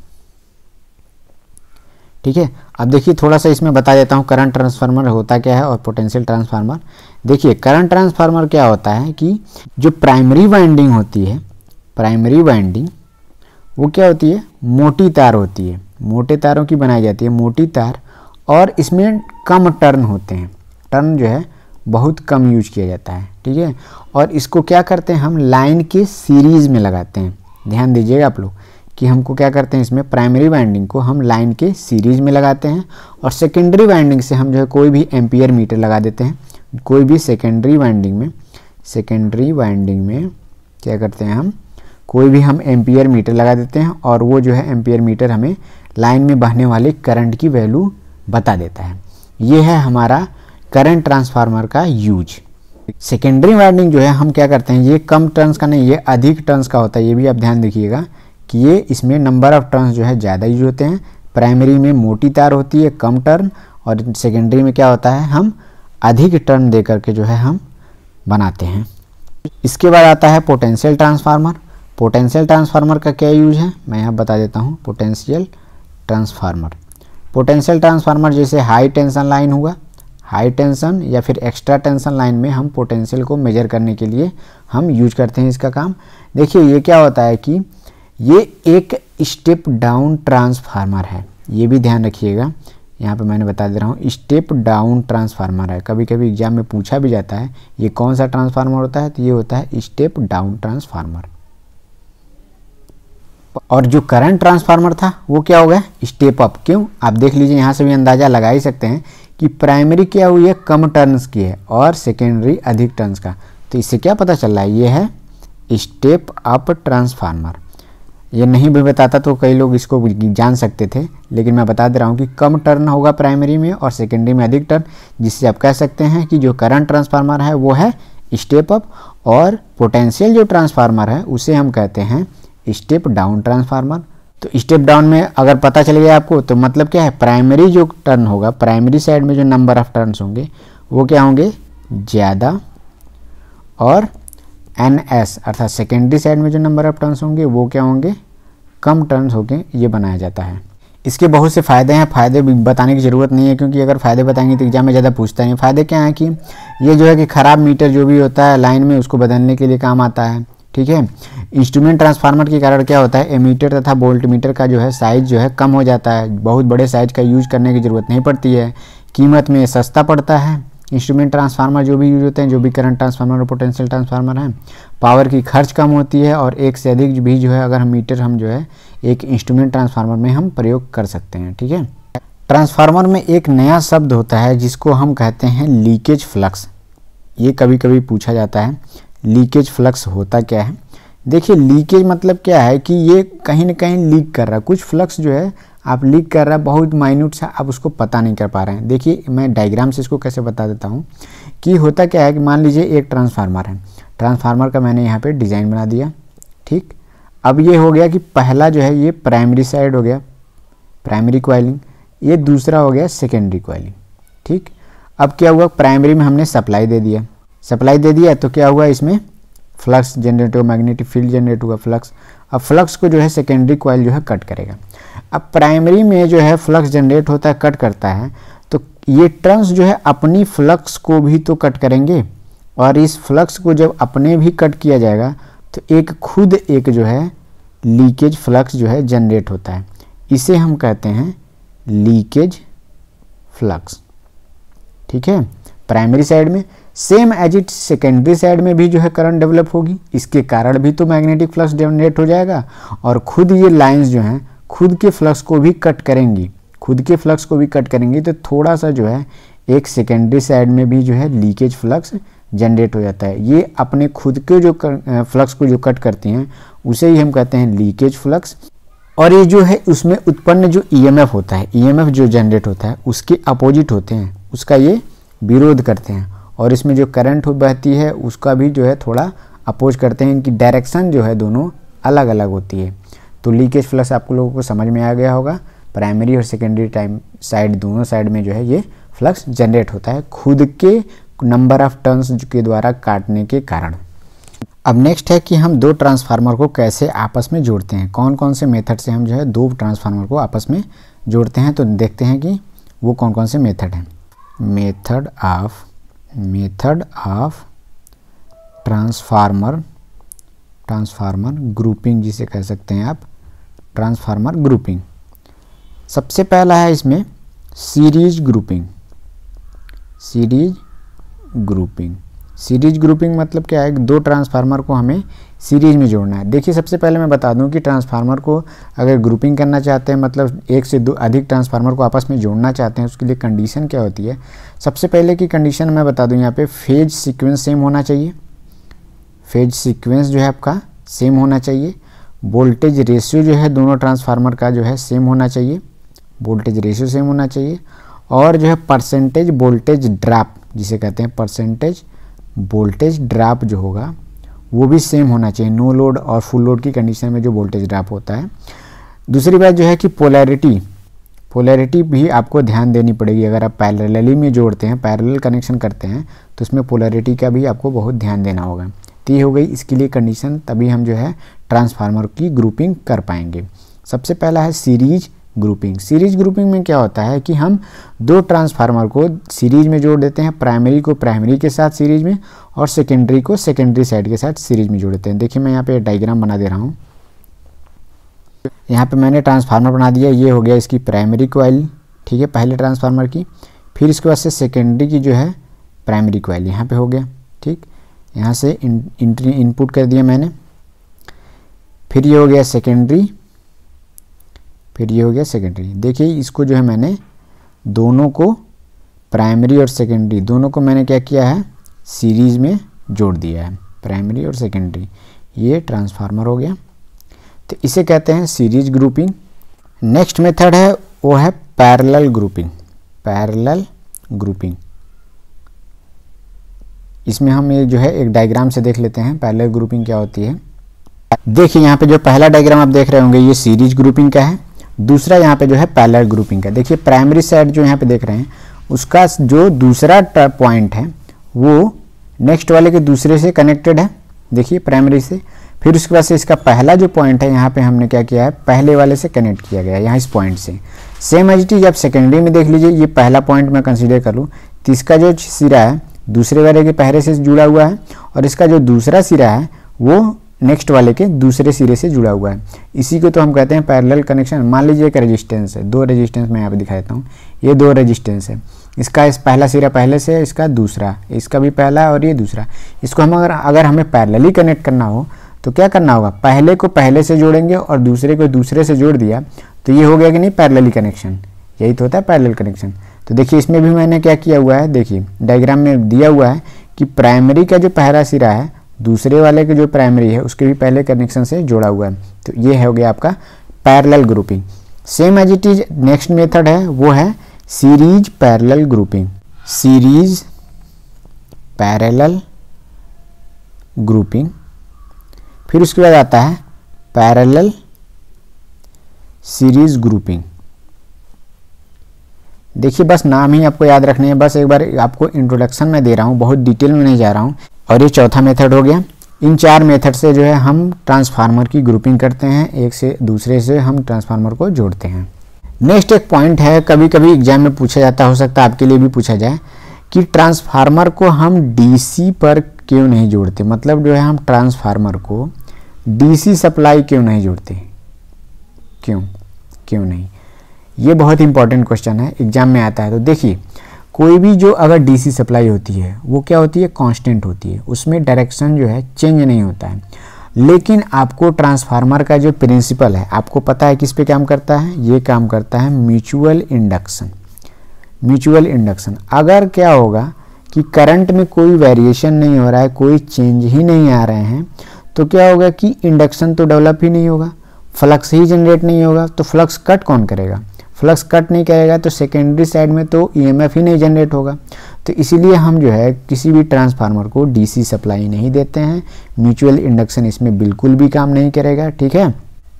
ठीक है अब देखिए थोड़ा सा इसमें बता देता हूँ करंट ट्रांसफार्मर होता क्या है और पोटेंशियल ट्रांसफार्मर देखिए करंट ट्रांसफार्मर क्या होता है कि जो प्राइमरी वाइंडिंग होती है प्राइमरी वाइंडिंग वो क्या होती है मोटी तार होती है मोटे तारों की बनाई जाती है मोटी तार और इसमें कम टर्न होते हैं टर्न जो है बहुत कम यूज किया जाता है ठीक है और इसको क्या करते हैं हम लाइन के सीरीज़ में लगाते हैं ध्यान दीजिएगा आप लोग कि हमको क्या करते हैं इसमें प्राइमरी वाइंडिंग को हम लाइन के सीरीज़ में लगाते हैं और सेकेंडरी वाइंडिंग से हम जो है कोई भी एम्पियर मीटर लगा देते हैं कोई भी सेकेंडरी वाइंडिंग में सेकेंडरी वाइंडिंग में क्या करते हैं हम कोई भी हम एम्पियर मीटर लगा देते हैं और वो जो है एम्पियर मीटर हमें लाइन में बहने वाले करंट की वैल्यू बता देता है ये है हमारा करंट ट्रांसफार्मर का यूज सेकेंडरी वाइंडिंग जो है हम क्या करते हैं ये कम टर्न्स का नहीं ये अधिक टर्न्स का होता है ये भी आप ध्यान रखिएगा कि ये इसमें नंबर ऑफ टर्न्स जो है ज़्यादा यूज होते हैं प्राइमरी में मोटी तार होती है कम टर्न और सेकेंडरी में क्या होता है हम अधिक टर्न दे करके जो है हम बनाते हैं इसके बाद आता है पोटेंशियल ट्रांसफार्मर पोटेंशियल ट्रांसफार्मर का क्या यूज है मैं यहाँ बता देता हूँ पोटेंशियल ट्रांसफार्मर पोटेंशियल ट्रांसफार्मर जैसे हाई टेंशन लाइन हुआ हाई टेंशन या फिर एक्स्ट्रा टेंशन लाइन में हम पोटेंशियल को मेजर करने के लिए हम यूज करते हैं इसका काम देखिए ये क्या होता है कि ये एक स्टेप डाउन ट्रांसफार्मर है ये भी ध्यान रखिएगा यहाँ पे मैंने बता दे रहा हूँ स्टेप डाउन ट्रांसफार्मर है कभी कभी एग्जाम में पूछा भी जाता है ये कौन सा ट्रांसफार्मर होता है तो ये होता है स्टेप डाउन ट्रांसफार्मर और जो करंट ट्रांसफार्मर था वो क्या हो गया स्टेप अप क्यों आप देख लीजिए यहाँ से भी अंदाज़ा लगा ही सकते हैं कि प्राइमरी क्या हुई है कम टर्न्स की है और सेकेंडरी अधिक टर्न्स का तो इससे क्या पता चल रहा है ये है स्टेप अप ट्रांसफार्मर ये नहीं भी बताता तो कई लोग इसको जान सकते थे लेकिन मैं बता दे रहा हूँ कि कम टर्न होगा प्राइमरी में और सेकेंडरी में अधिक टर्न जिससे आप कह सकते हैं कि जो करंट ट्रांसफार्मर है वो है स्टेप अप और पोटेंशियल जो ट्रांसफार्मर है उसे हम कहते हैं स्टेप डाउन ट्रांसफार्मर तो स्टेप डाउन में अगर पता चल गया आपको तो मतलब क्या है प्राइमरी जो टर्न होगा प्राइमरी साइड में जो नंबर ऑफ टर्न्स होंगे वो क्या होंगे ज़्यादा और एन एस अर्थात सेकेंडरी साइड में जो नंबर ऑफ टर्न्स होंगे वो क्या होंगे कम टर्न्स होंगे ये बनाया जाता है इसके बहुत से फ़ायदे हैं फ़ायदे बताने की ज़रूरत नहीं है क्योंकि अगर फ़ायदे बताएंगे तो एग्जाम में ज़्यादा पूछता नहीं फ़ायदे क्या हैं कि ये जो है कि ख़राब मीटर जो भी होता है लाइन में उसको बदलने के लिए काम आता है ठीक है इंस्ट्रूमेंट ट्रांसफार्मर के कारण क्या होता है एमीटर तथा बोल्ट मीटर का जो है साइज़ जो है कम हो जाता है बहुत बड़े साइज़ का यूज करने की ज़रूरत नहीं पड़ती है कीमत में सस्ता पड़ता है इंस्ट्रूमेंट ट्रांसफार्मर जो भी यूज होते हैं जो भी करंट ट्रांसफार्मर और पोटेंशियल ट्रांसफार्मर हैं पावर की खर्च कम होती है और एक से अधिक भी जो है अगर हम मीटर हम जो है एक इंस्ट्रूमेंट ट्रांसफार्मर में हम प्रयोग कर सकते हैं ठीक है ट्रांसफार्मर में एक नया शब्द होता है जिसको हम कहते हैं लीकेज फ्लक्स ये कभी कभी पूछा जाता है लीकेज फ्लक्स होता क्या है देखिए लीकेज मतलब क्या है कि ये कहीं ना कहीं लीक कर रहा है कुछ फ्लक्स जो है आप लीक कर रहा है बहुत माइन्यूट सा आप उसको पता नहीं कर पा रहे हैं देखिए मैं डायग्राम से इसको कैसे बता देता हूँ कि होता क्या है कि मान लीजिए एक ट्रांसफार्मर है ट्रांसफार्मर का मैंने यहाँ पर डिज़ाइन बना दिया ठीक अब ये हो गया कि पहला जो है ये प्राइमरी साइड हो गया प्राइमरी कोयलिंग ये दूसरा हो गया सेकेंडरी क्वाइलिंग ठीक अब क्या हुआ प्राइमरी में हमने सप्लाई दे दिया सप्लाई दे दिया तो क्या हुआ इसमें फ्लक्स जनरेट हुआ मैग्नेटिक फील्ड जनरेट हुआ फ्लक्स अब फ्लक्स को जो है सेकेंडरी कॉइल जो है कट करेगा अब प्राइमरी में जो है फ्लक्स जनरेट होता है कट करता है तो ये टर्न्स जो है अपनी फ्लक्स को भी तो कट करेंगे और इस फ्लक्स को जब अपने भी कट किया जाएगा तो एक खुद एक जो है लीकेज फ्लक्स जो है जनरेट होता है इसे हम कहते हैं लीकेज फ्लक्स ठीक है प्राइमरी साइड में same as it secondary side में भी जो है करंट डेवलप होगी इसके कारण भी तो मैग्नेटिक फ्लक्स जनरेट हो जाएगा और खुद ये लाइंस जो हैं खुद के फ्लक्स को भी कट करेंगी खुद के फ्लक्स को भी कट करेंगी तो थोड़ा सा जो है एक सेकेंडरी साइड में भी जो है लीकेज फ्लक्स जनरेट हो जाता है ये अपने खुद के जो कर, फ्लक्स को जो कट करती हैं उसे ही हम कहते हैं लीकेज फ्लक्स और ये जो है उसमें उत्पन्न जो ई e होता है ई e जो जनरेट होता है उसके अपोजिट होते हैं उसका ये विरोध करते हैं और इसमें जो करंट बहती है उसका भी जो है थोड़ा अपोज करते हैं इनकी डायरेक्शन जो है दोनों अलग अलग होती है तो लीकेज फ्लक्स आप लोगों को समझ में आ गया होगा प्राइमरी और सेकेंडरी टाइम साइड दोनों साइड में जो है ये फ्लक्स जनरेट होता है खुद के नंबर ऑफ टर्न्स के द्वारा काटने के कारण अब नेक्स्ट है कि हम दो ट्रांसफार्मर को कैसे आपस में जोड़ते हैं कौन कौन से मेथड से हम जो है दो ट्रांसफार्मर को आपस में जोड़ते हैं तो देखते हैं कि वो कौन कौन से मेथड हैं method of method of transformer transformer grouping जिसे कह सकते हैं आप ट्रांसफार्मर ग्रुपिंग सबसे पहला है इसमें series grouping series grouping series grouping मतलब क्या है दो ट्रांसफार्मर को हमें सीरीज में जोड़ना है देखिए सबसे पहले मैं बता दूं कि ट्रांसफार्मर को अगर ग्रुपिंग करना चाहते हैं मतलब एक से दो अधिक ट्रांसफार्मर को आपस में जोड़ना चाहते हैं उसके लिए कंडीशन क्या होती है सबसे पहले की कंडीशन मैं बता दूं यहाँ पे फेज सीक्वेंस सेम होना चाहिए फेज सीक्वेंस जो है आपका सेम होना चाहिए वोल्टेज रेशियो जो है दोनों ट्रांसफार्मर का जो है सेम होना चाहिए वोल्टेज रेशियो सेम होना चाहिए और जो है परसेंटेज वोल्टेज ड्राप जिसे कहते हैं परसेंटेज वोल्टेज ड्राप जो होगा वो भी सेम होना चाहिए नो लोड और फुल लोड की कंडीशन में जो वोल्टेज ड्राप होता है दूसरी बात जो है कि पोलैरिटी पोलैरिटी भी आपको ध्यान देनी पड़ेगी अगर आप पैरेलली में जोड़ते हैं पैरेलल कनेक्शन करते हैं तो उसमें पोलैरिटी का भी आपको बहुत ध्यान देना होगा तो ये हो गई इसके लिए कंडीशन तभी हम जो है ट्रांसफार्मर की ग्रुपिंग कर पाएंगे सबसे पहला है सीरीज ग्रुपिंग सीरीज ग्रुपिंग में क्या होता है कि हम दो ट्रांसफार्मर को सीरीज में जोड़ देते हैं प्राइमरी को प्राइमरी के साथ सीरीज में और सेकेंडरी को सेकेंडरी साइड के साथ सीरीज में जोड़ देते हैं देखिए मैं यहाँ पे डायग्राम बना दे रहा हूँ यहाँ पे मैंने ट्रांसफार्मर बना दिया ये हो गया इसकी प्राइमरी कोयल ठीक है पहले ट्रांसफार्मर की फिर इसके बाद से सेकेंडरी की जो है प्राइमरी कोयल यहाँ पर हो गया ठीक यहाँ से इनपुट कर दिया मैंने फिर ये हो गया सेकेंडरी फिर ये हो गया सेकेंडरी देखिए इसको जो है मैंने दोनों को प्राइमरी और सेकेंडरी दोनों को मैंने क्या किया है सीरीज में जोड़ दिया है प्राइमरी और सेकेंडरी ये ट्रांसफार्मर हो गया तो इसे कहते हैं सीरीज ग्रुपिंग नेक्स्ट मेथड है वो है पैरेलल ग्रुपिंग पैरेलल ग्रुपिंग इसमें हम ये जो है एक डायग्राम से देख लेते हैं पैरेलल ग्रुपिंग क्या होती है देखिए यहाँ पे जो पहला डायग्राम आप देख रहे होंगे ये सीरीज ग्रुपिंग का है दूसरा यहाँ पे जो है पैलर ग्रुपिंग का देखिए प्राइमरी सेट जो यहाँ पे देख रहे हैं उसका जो दूसरा पॉइंट है वो नेक्स्ट वाले के दूसरे से कनेक्टेड है देखिए प्राइमरी से फिर उसके बाद से इसका पहला जो पॉइंट है यहाँ पे हमने क्या किया है पहले वाले से कनेक्ट किया गया है यहाँ इस पॉइंट से सेम एज इज आप सेकेंडरी में देख लीजिए ये पहला पॉइंट मैं कंसिडर कर लूँ तो इसका जो सिरा है दूसरे वाले के पहले से जुड़ा हुआ है और इसका जो दूसरा सिरा है वो नेक्स्ट वाले के दूसरे सिरे से जुड़ा हुआ है इसी को तो हम कहते हैं पैरेलल कनेक्शन मान लीजिए एक रेजिस्टेंस है दो रेजिस्टेंस मैं यहाँ पर दिखा देता हूँ ये दो रेजिस्टेंस है इसका इस पहला सिरा पहले से है इसका दूसरा इसका भी पहला और ये दूसरा इसको हम अगर अगर हमें पैरेलली कनेक्ट करना हो तो क्या करना होगा पहले को पहले से जोड़ेंगे और दूसरे को दूसरे से जोड़ दिया तो ये हो गया कि नहीं पैरेलली कनेक्शन यही तो होता है पैरेलल कनेक्शन तो देखिए इसमें भी मैंने क्या किया हुआ है देखिए डायग्राम में दिया हुआ है कि प्राइमरी का जो पहला सिरा है दूसरे वाले के जो प्राइमरी है उसके भी पहले कनेक्शन से जुड़ा हुआ है तो ये है हो गया आपका parallel grouping same as it is next method है वो है series parallel grouping series parallel grouping फिर उसके बाद आता है पैरेलल सीरीज ग्रुपिंग देखिए बस नाम ही आपको याद रखने हैं बस एक बार आपको इंट्रोडक्शन में दे रहा हूँ बहुत डिटेल में नहीं जा रहा हूँ और ये चौथा मेथड हो गया इन चार मेथड से जो है हम ट्रांसफार्मर की ग्रुपिंग करते हैं एक से दूसरे से हम ट्रांसफार्मर को जोड़ते हैं नेक्स्ट एक पॉइंट है कभी कभी एग्जाम में पूछा जाता हो सकता है आपके लिए भी पूछा जाए कि ट्रांसफार्मर को हम डी पर क्यों नहीं जोड़ते मतलब जो है हम ट्रांसफार्मर को डी सप्लाई क्यों नहीं जोड़ते क्यों क्यों नहीं ये बहुत इंपॉर्टेंट क्वेश्चन है एग्जाम में आता है तो देखिए कोई भी जो अगर डीसी सप्लाई होती है वो क्या होती है कांस्टेंट होती है उसमें डायरेक्शन जो है चेंज नहीं होता है लेकिन आपको ट्रांसफार्मर का जो प्रिंसिपल है आपको पता है किस पे काम करता है ये काम करता है म्यूचुअल इंडक्शन म्यूचुअल इंडक्शन अगर क्या होगा कि करंट में कोई वेरिएशन नहीं हो रहा है कोई चेंज ही नहीं आ रहे हैं तो क्या होगा कि इंडक्शन तो डेवलप ही नहीं होगा फ्लक्स ही जनरेट नहीं होगा तो फ्लक्स कट कौन करेगा फ्लक्स कट नहीं करेगा तो सेकेंडरी साइड में तो ईएमएफ ही नहीं जनरेट होगा तो इसीलिए हम जो है किसी भी ट्रांसफार्मर को डीसी सप्लाई नहीं देते हैं म्यूचुअल इंडक्शन इसमें बिल्कुल भी काम नहीं करेगा ठीक है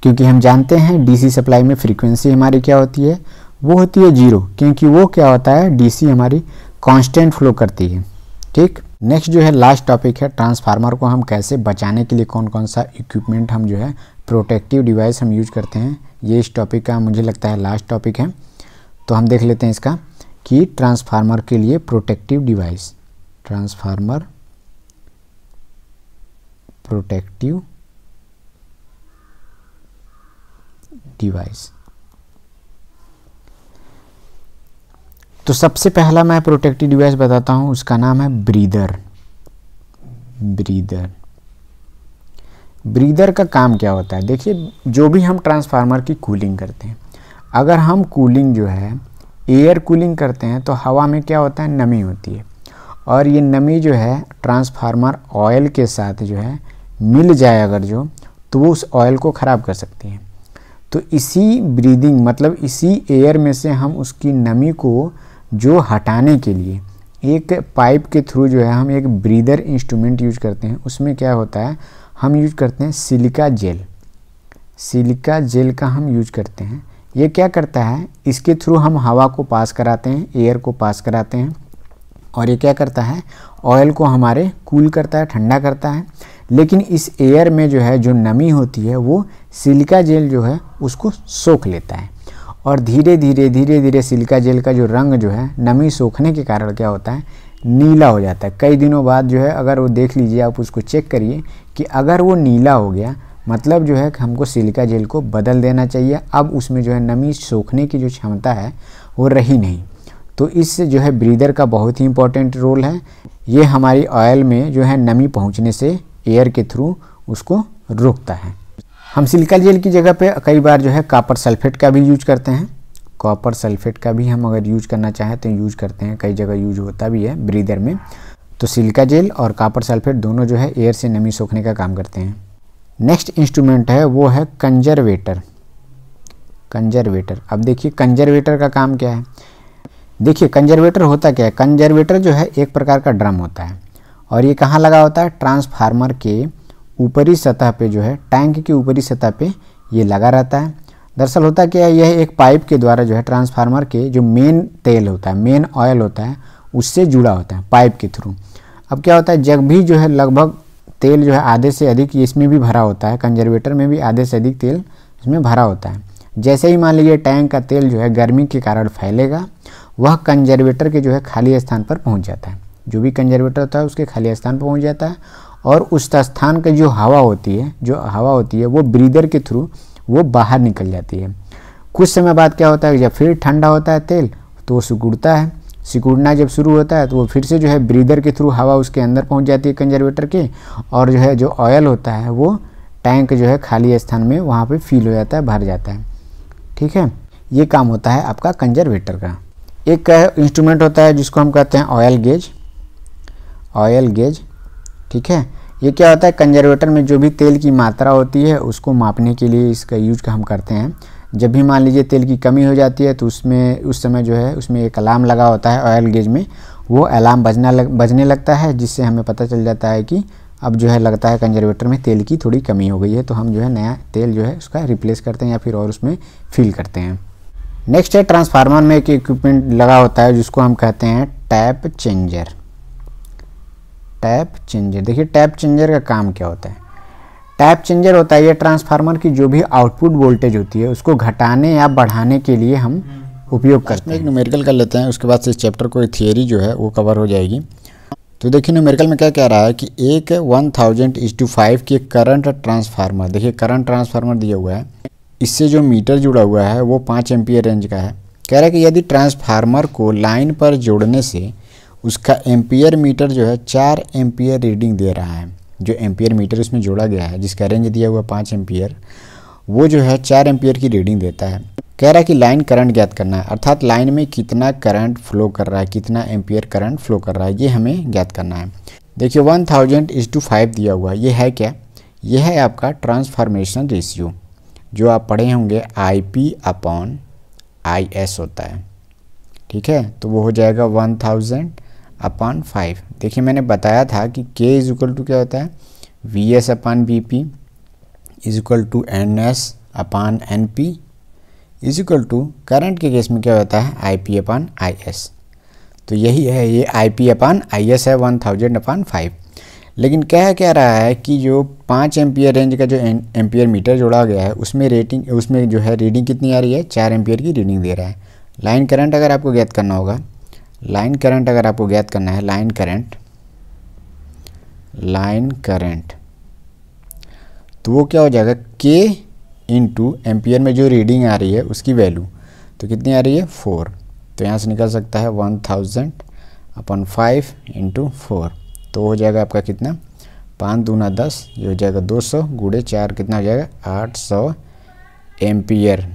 क्योंकि हम जानते हैं डीसी सप्लाई में फ्रीक्वेंसी हमारी क्या होती है वो होती है जीरो क्योंकि वो क्या होता है डीसी हमारी कांस्टेंट फ्लो करती है ठीक नेक्स्ट जो है लास्ट टॉपिक है ट्रांसफार्मर को हम कैसे बचाने के लिए कौन कौन सा इक्विपमेंट हम जो है प्रोटेक्टिव डिवाइस हम यूज करते हैं ये इस टॉपिक का मुझे लगता है लास्ट टॉपिक है तो हम देख लेते हैं इसका कि ट्रांसफार्मर के लिए protective device transformer protective device तो सबसे पहला मैं प्रोटेक्टिव डिवाइस बताता हूं उसका नाम है ब्रीदर ब्रीदर ब्रीदर का काम क्या होता है देखिए जो भी हम ट्रांसफार्मर की कूलिंग करते हैं अगर हम कूलिंग जो है एयर कूलिंग करते हैं तो हवा में क्या होता है नमी होती है और ये नमी जो है ट्रांसफार्मर ऑयल के साथ जो है मिल जाए अगर जो तो वो उस ऑयल को ख़राब कर सकती है तो इसी ब्रीदिंग मतलब इसी एयर में से हम उसकी नमी को जो हटाने के लिए एक पाइप के थ्रू जो है हम एक ब्रीदर इंस्ट्रूमेंट यूज करते हैं उसमें क्या होता है हम यूज करते हैं सिलिका जेल सिलिका जेल का हम यूज करते हैं ये क्या करता है इसके थ्रू हम हवा को पास कराते हैं एयर को पास कराते हैं और ये क्या करता है ऑयल को हमारे कूल करता है ठंडा करता है लेकिन इस एयर में जो है जो नमी होती है वो सिलिका जेल जो है उसको सोख लेता है और धीरे धीरे धीरे धीरे सिलिका जेल का जो रंग जो है नमी सोखने के कारण क्या होता है नीला हो जाता है कई दिनों बाद जो है अगर वो देख लीजिए आप उसको चेक करिए कि अगर वो नीला हो गया मतलब जो है कि हमको सिलिका जेल को बदल देना चाहिए अब उसमें जो है नमी सोखने की जो क्षमता है वो रही नहीं तो इससे जो है ब्रीदर का बहुत ही इम्पोर्टेंट रोल है ये हमारी ऑयल में जो है नमी पहुंचने से एयर के थ्रू उसको रोकता है हम सिलिका जेल की जगह पे कई बार जो है कॉपर सल्फेट का भी यूज करते हैं कॉपर सल्फेट का भी हम अगर यूज करना चाहें तो यूज करते हैं कई जगह यूज होता भी है ब्रीदर में तो सिलिका जेल और कापर सल्फेट दोनों जो है एयर से नमी सोखने का काम करते हैं नेक्स्ट इंस्ट्रूमेंट है वो है कंजर्वेटर कंजर्वेटर अब देखिए कंजर्वेटर का काम क्या है देखिए कंजर्वेटर होता क्या है कंजर्वेटर जो है एक प्रकार का ड्रम होता है और ये कहाँ लगा होता है ट्रांसफार्मर के ऊपरी सतह पे जो है टैंक की ऊपरी सतह पे ये लगा रहता है दरअसल होता क्या है यह एक पाइप के द्वारा जो है ट्रांसफार्मर के जो मेन तेल होता है मेन ऑयल होता है उससे जुड़ा होता है पाइप के थ्रू अब क्या होता है जग भी जो है लगभग तेल जो है आधे से अधिक इसमें भी भरा होता है कंजर्वेटर में भी आधे से अधिक तेल इसमें भरा होता है जैसे ही मान लीजिए टैंक का तेल जो है गर्मी के कारण फैलेगा वह कंजर्वेटर के जो है खाली स्थान पर पहुंच जाता है जो भी कंजर्वेटर होता है उसके खाली स्थान पर पहुंच जाता है और उस स्थान का जो हवा होती है जो हवा होती है वो ब्रीदर के थ्रू वो बाहर निकल जाती है कुछ समय बाद क्या होता है जब फिर ठंडा होता है तेल तो वो सिकुड़ता है सिकुड़ना जब शुरू होता है तो वो फिर से जो है ब्रीदर के थ्रू हवा उसके अंदर पहुंच जाती है कंजर्वेटर के और जो है जो ऑयल होता है वो टैंक जो है खाली स्थान में वहाँ पे फील हो जाता है भर जाता है ठीक है ये काम होता है आपका कंजर्वेटर का एक इंस्ट्रूमेंट होता है जिसको हम कहते हैं ऑयल गेज ऑयल गेज ठीक है ये क्या होता है कंजर्वेटर में जो भी तेल की मात्रा होती है उसको मापने के लिए इसका यूज हम करते हैं जब भी मान लीजिए तेल की कमी हो जाती है तो उसमें उस समय जो है उसमें एक अलार्म लगा होता है ऑयल गेज में वो अलार्म बजना लग बजने लगता है जिससे हमें पता चल जाता है कि अब जो है लगता है कंजर्वेटर में तेल की थोड़ी कमी हो गई है तो हम जो है नया तेल जो है उसका रिप्लेस करते हैं या फिर और उसमें फिल करते हैं नेक्स्ट है ट्रांसफार्मर में एक इक्विपमेंट लगा होता है जिसको हम कहते हैं टैप चेंजर टैप चेंजर देखिए टैप चेंजर का काम क्या होता है टाइप चेंजर होता है ये ट्रांसफार्मर की जो भी आउटपुट वोल्टेज होती है उसको घटाने या बढ़ाने के लिए हम उपयोग करते हैं एक न्यूमेरिकल कर लेते हैं उसके बाद से इस चैप्टर को थियोरी जो है वो कवर हो जाएगी तो देखिए न्यूमेरिकल में क्या कह रहा है कि एक one thousand is to five की करंट ट्रांसफार्मर देखिए करंट ट्रांसफार्मर दिया हुआ है इससे जो मीटर जुड़ा हुआ है वो पाँच एम्पियर रेंज का है कह रहा है कि यदि ट्रांसफार्मर को लाइन पर जोड़ने से उसका एम्पियर मीटर जो है चार एम्पियर रीडिंग दे रहा है जो एम्पियर मीटर इसमें जोड़ा गया है जिसका रेंज दिया हुआ पाँच एम्पियर वो जो है चार एम्पियर की रीडिंग देता है कह रहा है कि लाइन करंट ज्ञात करना है अर्थात लाइन में कितना करंट फ्लो कर रहा है कितना एम्पियर करंट फ्लो कर रहा है ये हमें ज्ञात करना है देखिए one thousand is to five दिया हुआ है ये है क्या ये है आपका ट्रांसफॉर्मेशन रेशियो जो आप पढ़े होंगे I P upon I S होता है ठीक है तो वो हो जाएगा वन थाउजेंड अपॉन फाइव देखिए मैंने बताया था कि के इज इक्वल टू क्या होता है V S upon B P is equal to N S upon N P is equal to current के केस में क्या होता है आई पी अपान आई एस तो यही है ये I P upon I S है वन थाउजेंड अपान फाइव लेकिन कह क्या रहा है कि जो पाँच एम्पियर रेंज का जो एम्पियर मीटर जोड़ा गया है उसमें रेटिंग उसमें जो है रीडिंग कितनी आ रही है चार एम्पियर की रीडिंग दे रहा है लाइन करंट अगर आपको गैद करना होगा लाइन करंट अगर आपको ज्ञात करना है लाइन करंट लाइन करंट तो वो क्या हो जाएगा के इंटू एम्पियर में जो रीडिंग आ रही है उसकी वैल्यू तो कितनी आ रही है फोर तो यहाँ से निकल सकता है one thousand upon five into four तो हो जाएगा आपका कितना पाँच दूना दस ये हो जाएगा दो सौ गुड़े चार कितना हो जाएगा आठ सौ एम्पियर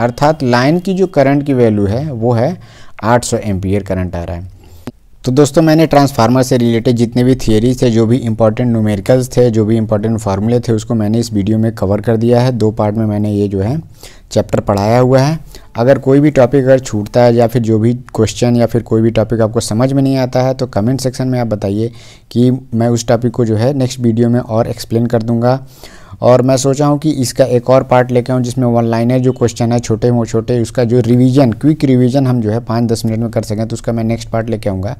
अर्थात लाइन की जो करंट की वैल्यू है वो है 800 एम्पियर करंट आ रहा है तो दोस्तों मैंने ट्रांसफार्मर से रिलेटेड जितने भी थियरीज थे जो भी इंपॉर्टेंट न्यूमेरिकल्स थे जो भी इंपॉर्टेंट फार्मूले थे उसको मैंने इस वीडियो में कवर कर दिया है दो पार्ट में मैंने ये जो है चैप्टर पढ़ाया हुआ है अगर कोई भी टॉपिक अगर छूटता है या फिर जो भी क्वेश्चन या फिर कोई भी टॉपिक आपको समझ में नहीं आता है तो कमेंट सेक्शन में आप बताइए कि मैं उस टॉपिक को जो है नेक्स्ट वीडियो में और एक्सप्लेन कर दूँगा और मैं सोचा हूँ कि इसका एक और पार्ट लेके आऊँ जिसमें वन लाइन है जो क्वेश्चन है छोटे वो छोटे उसका जो रिवीजन क्विक रिवीजन हम जो है पाँच दस मिनट में कर सकें तो उसका मैं नेक्स्ट पार्ट लेके आऊँगा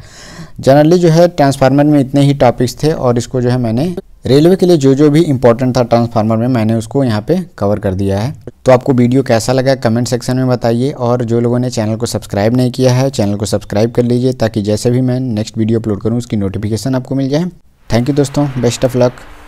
जनरली जो है ट्रांसफार्मर में इतने ही टॉपिक्स थे और इसको जो है मैंने रेलवे के लिए जो जो भी इंपॉर्टेंट था ट्रांसफार्मर में मैंने उसको यहाँ पे कवर कर दिया है तो आपको वीडियो कैसा लगा कमेंट सेक्शन में बताइए और जो लोगों ने चैनल को सब्सक्राइब नहीं किया है चैनल को सब्सक्राइब कर लीजिए ताकि जैसे भी मैं नेक्स्ट वीडियो अपलोड करूँ उसकी नोटिफिकेशन आपको मिल जाए थैंक यू दोस्तों बेस्ट ऑफ लक